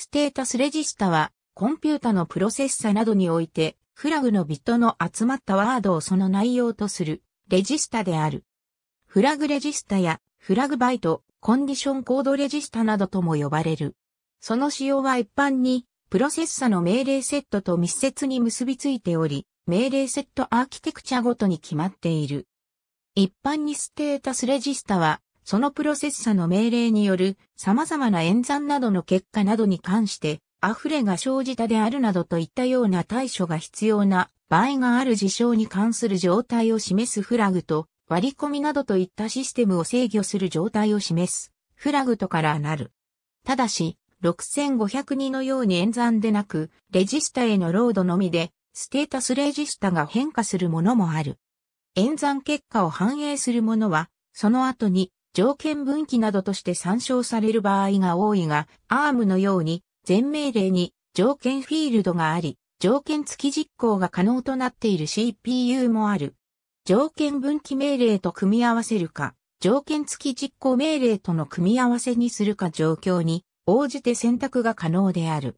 ステータスレジスタは、コンピュータのプロセッサなどにおいて、フラグのビットの集まったワードをその内容とする、レジスタである。フラグレジスタや、フラグバイト、コンディションコードレジスタなどとも呼ばれる。その仕様は一般に、プロセッサの命令セットと密接に結びついており、命令セットアーキテクチャごとに決まっている。一般にステータスレジスタは、そのプロセッサの命令による様々な演算などの結果などに関して、溢れが生じたであるなどといったような対処が必要な場合がある事象に関する状態を示すフラグと、割り込みなどといったシステムを制御する状態を示すフラグとからなる。ただし、6502のように演算でなく、レジスタへのロードのみで、ステータスレジスタが変化するものもある。演算結果を反映するものは、その後に条件分岐などとして参照される場合が多いが、ARM のように全命令に条件フィールドがあり、条件付き実行が可能となっている CPU もある。条件分岐命令と組み合わせるか、条件付き実行命令との組み合わせにするか状況に応じて選択が可能である。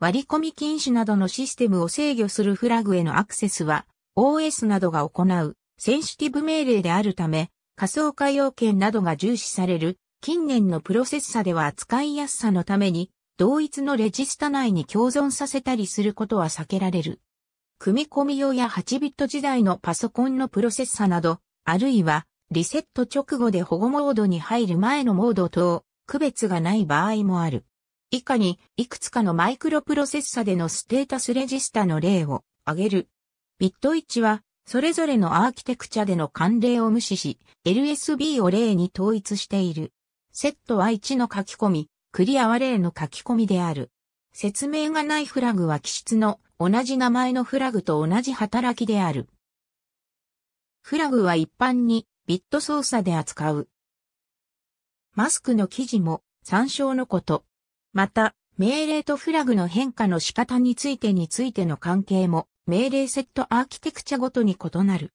割り込み禁止などのシステムを制御するフラグへのアクセスは OS などが行うセンシティブ命令であるため仮想化要件などが重視される、近年のプロセッサでは扱いやすさのために、同一のレジスタ内に共存させたりすることは避けられる。組み込み用や8ビット時代のパソコンのプロセッサなど、あるいはリセット直後で保護モードに入る前のモードと区別がない場合もある。以下に、いくつかのマイクロプロセッサでのステータスレジスタの例を挙げる。ビット1はそれぞれのアーキテクチャでの慣例を無視し、LSB を例に統一している。セットは1の書き込み、クリアは例の書き込みである。説明がないフラグは記質の同じ名前のフラグと同じ働きである。フラグは一般にビット操作で扱う。マスクの記事も参照のこと。また、命令とフラグの変化の仕方についてについての関係も命令セットアーキテクチャごとに異なる。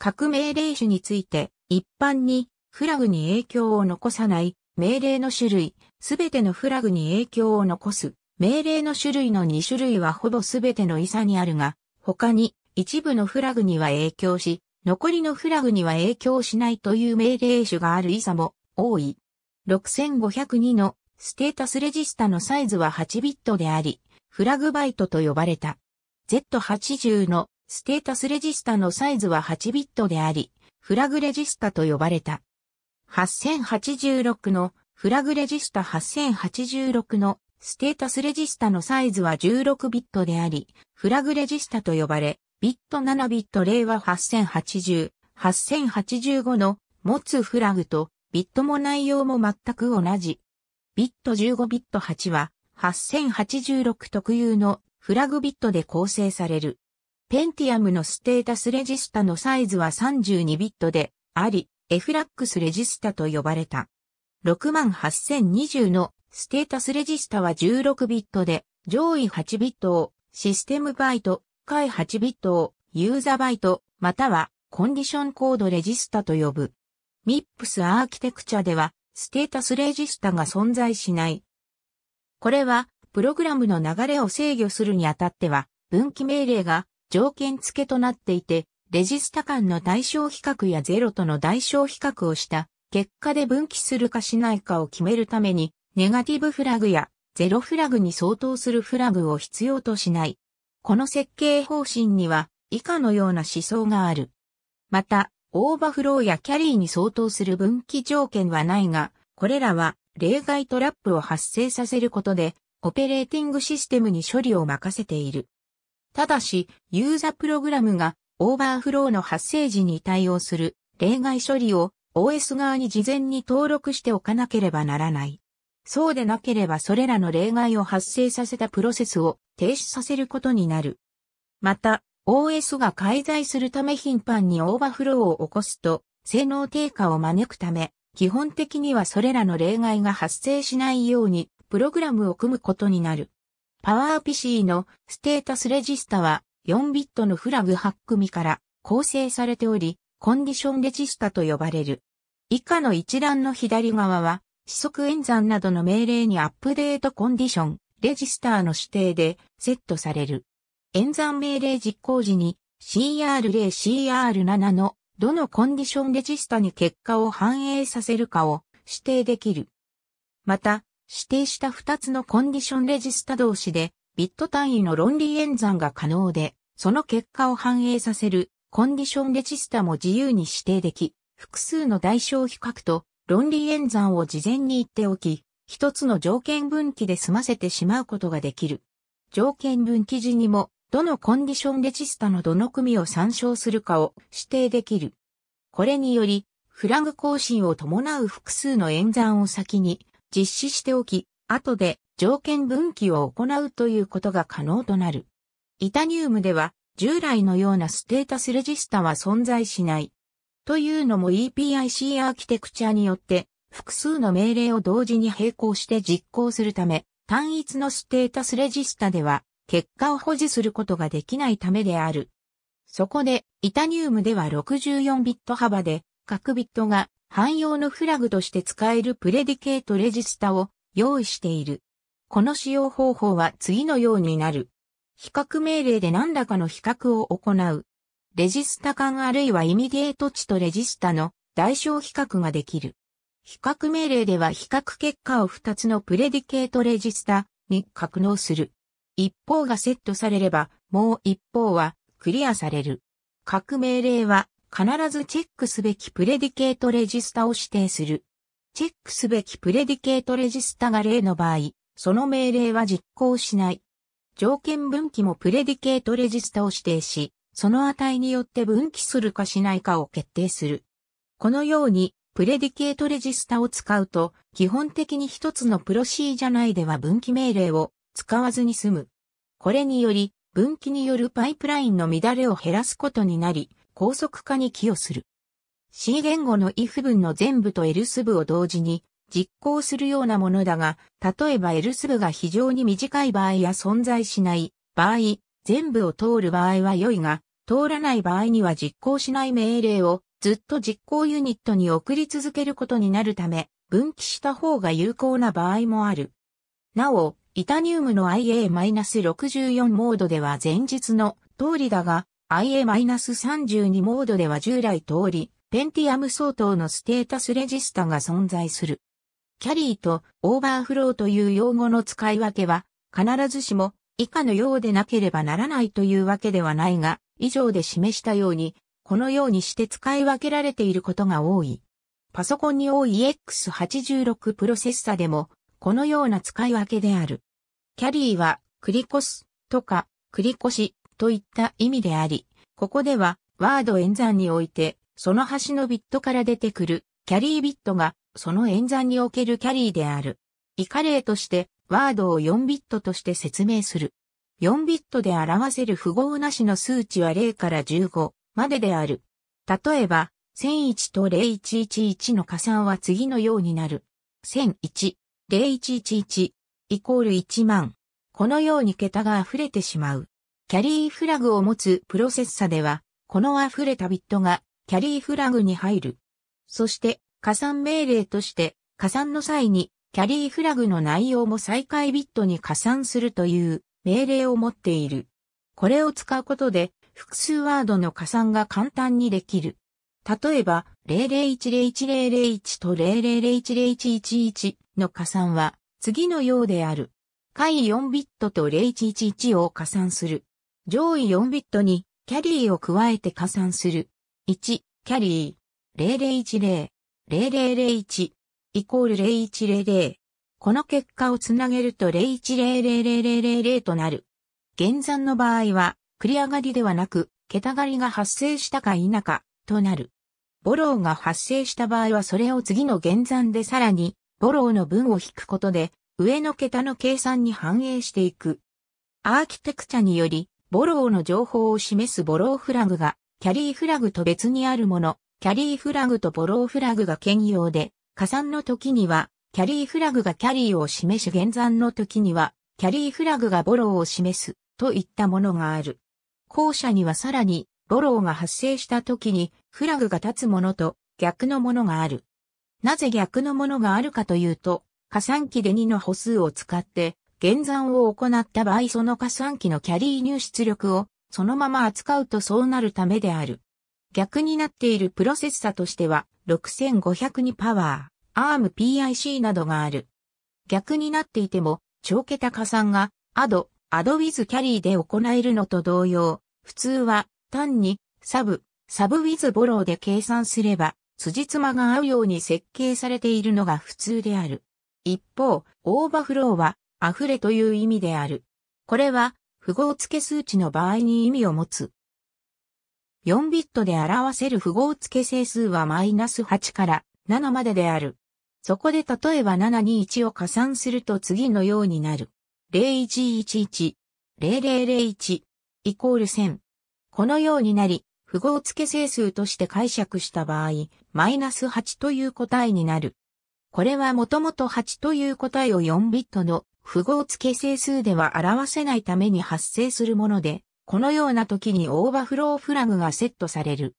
各命令種について、一般にフラグに影響を残さない命令の種類、すべてのフラグに影響を残す命令の種類の2種類はほぼすべての遺産にあるが、他に一部のフラグには影響し、残りのフラグには影響しないという命令種があるイサも多い。6502のステータスレジスタのサイズは8ビットであり、フラグバイトと呼ばれた。Z80 のステータスレジスタのサイズは8ビットであり、フラグレジスタと呼ばれた。8086のフラグレジスタ8086のステータスレジスタのサイズは16ビットであり、フラグレジスタと呼ばれ、ビット7ビット例は8080、8085の持つフラグとビットも内容も全く同じ。ビット15ビット8は8086特有のフラグビットで構成される。ペンティアムのステータスレジスタのサイズは32ビットであり、f ックスレジスタと呼ばれた。68020のステータスレジスタは16ビットで、上位8ビットをシステムバイト、下位8ビットをユーザーバイト、またはコンディションコードレジスタと呼ぶ。MIPS アーキテクチャでは、ステータスレジスタが存在しない。これは、プログラムの流れを制御するにあたっては、分岐命令が条件付けとなっていて、レジスタ間の対象比較やゼロとの対象比較をした結果で分岐するかしないかを決めるために、ネガティブフラグやゼロフラグに相当するフラグを必要としない。この設計方針には以下のような思想がある。また、オーバーフローやキャリーに相当する分岐条件はないが、これらは例外トラップを発生させることでオペレーティングシステムに処理を任せている。ただし、ユーザプログラムがオーバーフローの発生時に対応する例外処理を OS 側に事前に登録しておかなければならない。そうでなければそれらの例外を発生させたプロセスを停止させることになる。また、OS が介在するため頻繁にオーバーフローを起こすと、性能低下を招くため、基本的にはそれらの例外が発生しないようにプログラムを組むことになる。パワー PC のステータスレジスタは4ビットのフラグ8組から構成されており、コンディションレジスタと呼ばれる。以下の一覧の左側は、四則演算などの命令にアップデートコンディション、レジスターの指定でセットされる。演算命令実行時に CR0CR7 のどのコンディションレジスタに結果を反映させるかを指定できる。また、指定した2つのコンディションレジスタ同士で、ビット単位の論理演算が可能で、その結果を反映させるコンディションレジスタも自由に指定でき、複数の代償比較と論理演算を事前に言っておき、一つの条件分岐で済ませてしまうことができる。条件分岐時にも、どのコンディションレジスタのどの組を参照するかを指定できる。これにより、フラグ更新を伴う複数の演算を先に実施しておき、後で条件分岐を行うということが可能となる。イタニウムでは従来のようなステータスレジスタは存在しない。というのも EPIC アーキテクチャによって複数の命令を同時に並行して実行するため、単一のステータスレジスタでは結果を保持することができないためである。そこで、イタニウムでは64ビット幅で、各ビットが汎用のフラグとして使えるプレディケートレジスタを用意している。この使用方法は次のようになる。比較命令で何らかの比較を行う。レジスタ間あるいはイミディエート値とレジスタの代償比較ができる。比較命令では比較結果を2つのプレディケートレジスタに格納する。一方がセットされれば、もう一方はクリアされる。各命令は必ずチェックすべきプレディケートレジスタを指定する。チェックすべきプレディケートレジスタが例の場合、その命令は実行しない。条件分岐もプレディケートレジスタを指定し、その値によって分岐するかしないかを決定する。このように、プレディケートレジスタを使うと、基本的に一つのプロシージャ内では分岐命令を使わずに済む。これにより、分岐によるパイプラインの乱れを減らすことになり、高速化に寄与する。C 言語の if 文の全部と else 部を同時に実行するようなものだが、例えば else 部が非常に短い場合や存在しない場合、全部を通る場合は良いが、通らない場合には実行しない命令をずっと実行ユニットに送り続けることになるため、分岐した方が有効な場合もある。なお、イタニウムの IA-64 モードでは前日の通りだが、IA-32 モードでは従来通り、ペンティアム相当のステータスレジスタが存在する。キャリーとオーバーフローという用語の使い分けは、必ずしも以下のようでなければならないというわけではないが、以上で示したように、このようにして使い分けられていることが多い。パソコンに多い X86 プロセッサでも、このような使い分けである。キャリーは、繰り越すとか、繰り越しといった意味であり、ここでは、ワード演算において、その端のビットから出てくる、キャリービットが、その演算におけるキャリーである。以下例として、ワードを4ビットとして説明する。4ビットで表せる符号なしの数値は0から15までである。例えば、1001と0111の加算は次のようになる。1001、0111イコール1万。このように桁が溢れてしまう。キャリーフラグを持つプロセッサでは、この溢れたビットがキャリーフラグに入る。そして、加算命令として、加算の際に、キャリーフラグの内容も再開ビットに加算するという命令を持っている。これを使うことで、複数ワードの加算が簡単にできる。例えば、0010101 0と0 0 0 1 0 1 1 1の加算は、次のようである。下位4ビットと011 1を加算する。上位4ビットにキャリーを加えて加算する。1、キャリー、0010-0001イコール0100。この結果をつなげると0 1 0 0 0 0 0となる。減算の場合は、繰り上がりではなく、桁狩りが発生したか否か、となる。ボローが発生した場合はそれを次の減算でさらに、ボローの分を引くことで、上の桁の計算に反映していく。アーキテクチャにより、ボローの情報を示すボローフラグが、キャリーフラグと別にあるもの、キャリーフラグとボローフラグが兼用で、加算の時には、キャリーフラグがキャリーを示し減算の時には、キャリーフラグがボローを示す、といったものがある。後者にはさらに、ボローが発生した時に、フラグが立つものと、逆のものがある。なぜ逆のものがあるかというと、加算機で2の歩数を使って、減算を行った場合その加算機のキャリー入出力をそのまま扱うとそうなるためである。逆になっているプロセッサとしては、6500にパワー、ARM PIC などがある。逆になっていても、長桁加算が、AD、AD with キャリーで行えるのと同様、普通は、単に、サブ、サブ with ボローで計算すれば、辻褄が合うように設計されているのが普通である。一方、オーバーフローは、溢れという意味である。これは、符号付け数値の場合に意味を持つ。4ビットで表せる符号付け整数はマイナス8から7までである。そこで例えば7に1を加算すると次のようになる。0111、0001、イコール1000。このようになり、符号付け整数として解釈した場合、マイナス8という答えになる。これはもともと8という答えを4ビットの符号付け整数では表せないために発生するもので、このような時にオーバーフローフラグがセットされる。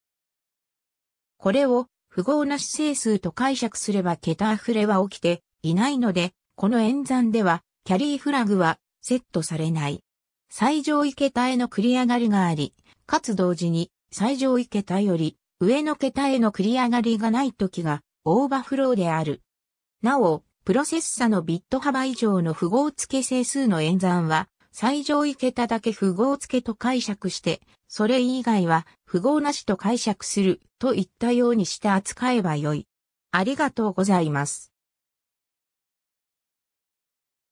これを符号なし整数と解釈すれば桁あふれは起きていないので、この演算ではキャリーフラグはセットされない。最上位桁への繰り上がりがあり、かつ同時に最上位桁より上の桁への繰り上がりがない時がオーバーフローである。なお、プロセッサのビット幅以上の符号付け整数の演算は、最上位桁だけ符号付けと解釈して、それ以外は符号なしと解釈するといったようにして扱えばよい。ありがとうございます。